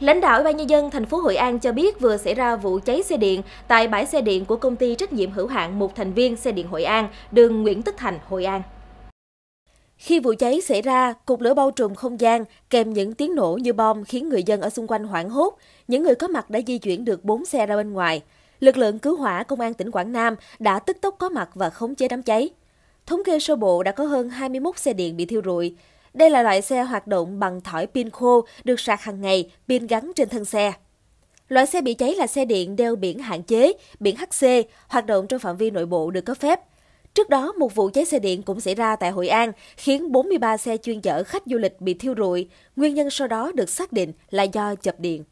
Lãnh đạo Ủy ban nhân dân thành phố Hội An cho biết vừa xảy ra vụ cháy xe điện tại bãi xe điện của công ty trách nhiệm hữu hạn một thành viên xe điện Hội An, đường Nguyễn Tất Thành, Hội An. Khi vụ cháy xảy ra, cục lửa bao trùm không gian kèm những tiếng nổ như bom khiến người dân ở xung quanh hoảng hốt. Những người có mặt đã di chuyển được 4 xe ra bên ngoài. Lực lượng cứu hỏa công an tỉnh Quảng Nam đã tức tốc có mặt và khống chế đám cháy. Thống kê sơ bộ đã có hơn 21 xe điện bị thiêu rụi. Đây là loại xe hoạt động bằng thỏi pin khô, được sạc hàng ngày, pin gắn trên thân xe. Loại xe bị cháy là xe điện đeo biển hạn chế, biển HC, hoạt động trong phạm vi nội bộ được cấp phép. Trước đó, một vụ cháy xe điện cũng xảy ra tại Hội An, khiến 43 xe chuyên chở khách du lịch bị thiêu rụi. Nguyên nhân sau đó được xác định là do chập điện.